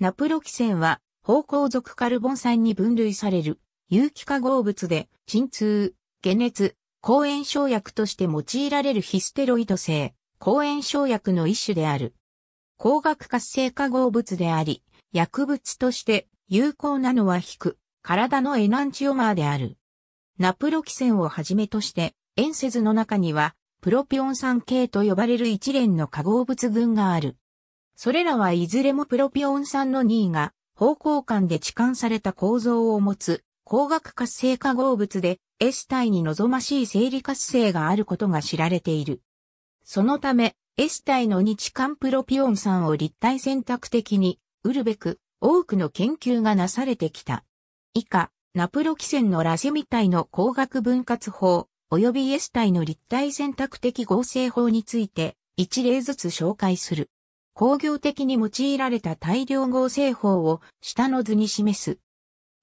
ナプロキセンは、芳香属カルボン酸に分類される、有機化合物で、鎮痛、解熱、抗炎症薬として用いられるヒステロイド性、抗炎症薬の一種である。光学活性化合物であり、薬物として有効なのは引く、体のエナンチオマーである。ナプロキセンをはじめとして、エンセズの中には、プロピオン酸系と呼ばれる一連の化合物群がある。それらはいずれもプロピオン酸の2位が方向間で置換された構造を持つ光学活性化合物で S 体に望ましい生理活性があることが知られている。そのため S 体の日間プロピオン酸を立体選択的に売るべく多くの研究がなされてきた。以下、ナプロキセンのラセミ体の光学分割法及び S 体の立体選択的合成法について一例ずつ紹介する。工業的に用いられた大量合成法を下の図に示す。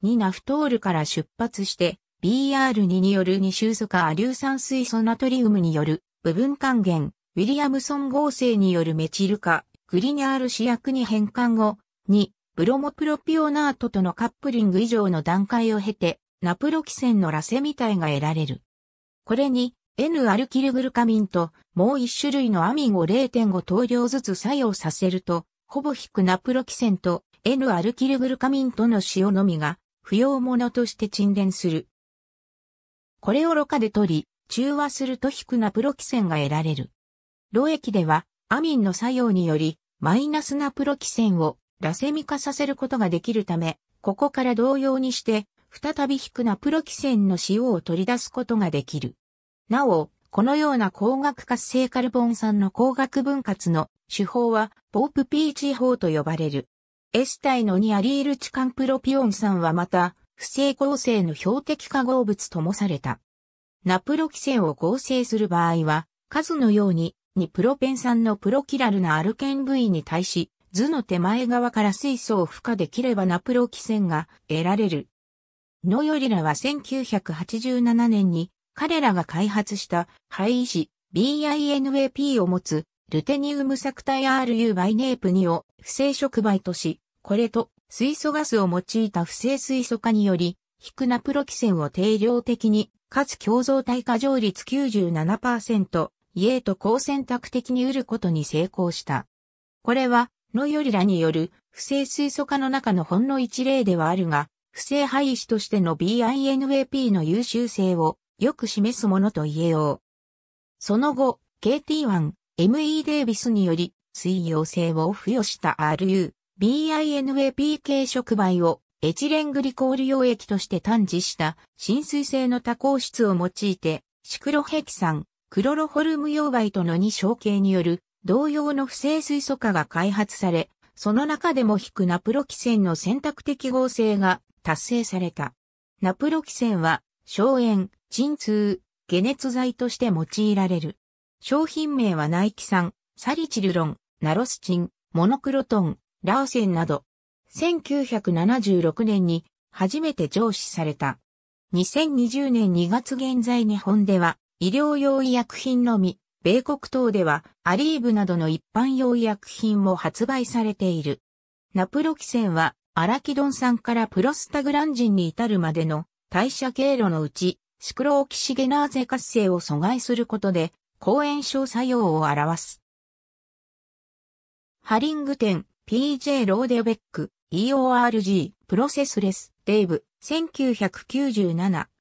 2ナフトールから出発して BR2 による二臭素化ア硫酸水素ナトリウムによる部分還元、ウィリアムソン合成によるメチル化、グリニャール試薬に変換後、2、ブロモプロピオナートとのカップリング以上の段階を経て、ナプロキセンのラセミ体が得られる。これに、N アルキルグルカミンともう一種類のアミンを0.5等量ずつ作用させると、ほぼ低くナプロキセンと N アルキルグルカミンとの塩のみが不要物として沈殿する。これをろ過で取り、中和すると低くナプロキセンが得られる。ろ液ではアミンの作用によりマイナスナプロキセンをラセミ化させることができるため、ここから同様にして再び低くナプロキセンの塩を取り出すことができる。なお、このような光学活性カルボン酸の光学分割の手法は、ポープピーチ法と呼ばれる。S 体の2アリールチカンプロピオン酸はまた、不正合成の標的化合物ともされた。ナプロキセンを合成する場合は、数のように、2プロペン酸のプロキラルなアルケン部位に対し、図の手前側から水素を付加できればナプロキセンが得られる。ノヨリラは1987年に彼らが開発した廃医師 BINAP を持つルテニウムサクタイ RU バイネープ2を不正触媒とし、これと水素ガスを用いた不正水素化により、ヒクナプロキセンを定量的に、かつ共造体化上率97%、イエート高選択的に売ることに成功した。これは、ノヨリラによる不正水素化の中のほんの一例ではあるが、不正廃止としての BINAP の優秀性をよく示すものと言えよう。その後、KT1、ME デイビスにより、水溶性を付与した RU、BINAPK 触媒をエチレングリコール溶液として探知した浸水性の多項質を用いて、シクロヘキサン、クロロホルム溶媒との2小系による同様の不正水素化が開発され、その中でも低ナプロキセンの選択的合成が達成された。ナプロキセンは消炎、鎮痛、解熱剤として用いられる。商品名はナイキ酸、サリチルロン、ナロスチン、モノクロトン、ラーセンなど。1976年に初めて上市された。2020年2月現在日本では医療用医薬品のみ、米国等ではアリーブなどの一般用医薬品も発売されている。ナプロキセンはアラキドン酸からプロスタグランジンに至るまでの代謝経路のうち、シクロオキシゲナーゼ活性を阻害することで、抗炎症作用を表す。ハリングテン、PJ ローデベック、EORG、プロセスレス、デイブ、1997、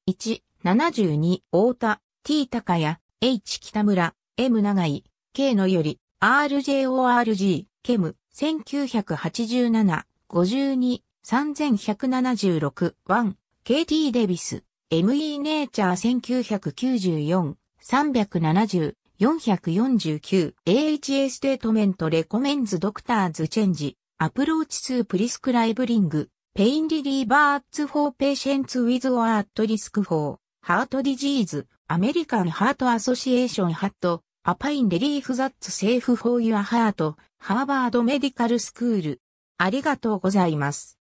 1、72、太田、T 高谷、H 北村、M 長井、K のより、RJORG、ケム、1987、52、3176、1、KT デビス、ME ネイチャー1994-370、449、AH a ステートメントレコメンズドクターズチェンジ、アプローチツープリスクライブリング、ペインリリーバーツフォーペーシェンツウィズオアットリスクフォー、ハートディジーズ、アメリカンハートアソシエーションハット、アパインレリーフザッツセーフフォーユアハート、ハーバードメディカルスクール。ありがとうございます。